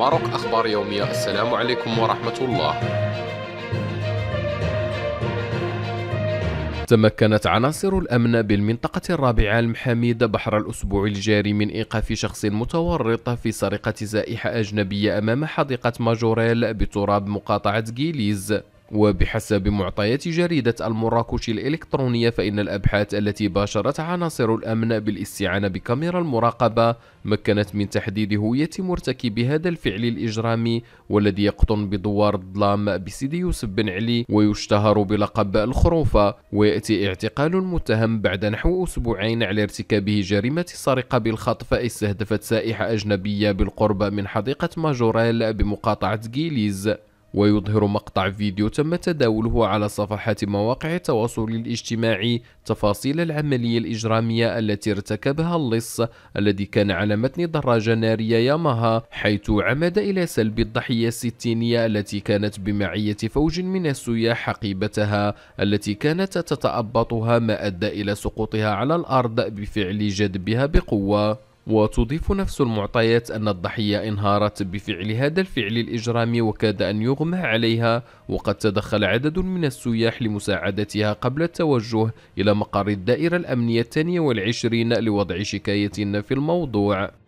ماروك أخبار يومية السلام عليكم ورحمة الله تمكنت عناصر الأمن بالمنطقة الرابعة المحاميد بحر الأسبوع الجاري من إيقاف شخص متورط في سرقة زائحة أجنبية أمام حديقة ماجوريل بتراب مقاطعة جيليز وبحسب معطيات جريدة المراكش الإلكترونية فإن الأبحاث التي باشرتها عناصر الأمن بالاستعانة بكاميرا المراقبة مكنت من تحديد هوية مرتكب هذا الفعل الإجرامي والذي يقطن بدوار الظلام بسيدي يوسف بن علي ويشتهر بلقب الخروفة ويأتي اعتقال المتهم بعد نحو أسبوعين على ارتكابه جريمة سرقة بالخطف استهدفت سائحة أجنبية بالقرب من حديقة ماجوريل بمقاطعة جيليز ويظهر مقطع فيديو تم تداوله على صفحات مواقع التواصل الاجتماعي تفاصيل العملية الإجرامية التي ارتكبها اللص الذي كان على متن دراجة نارية ياماها حيث عمد إلى سلب الضحية الستينية التي كانت بمعية فوج من السياح حقيبتها التي كانت تتأبطها ما أدى إلى سقوطها على الأرض بفعل جذبها بقوة وتضيف نفس المعطيات أن الضحية انهارت بفعل هذا الفعل الإجرامي وكاد أن يغمى عليها وقد تدخل عدد من السياح لمساعدتها قبل التوجه إلى مقر الدائرة الأمنية الثانية والعشرين لوضع شكاية في الموضوع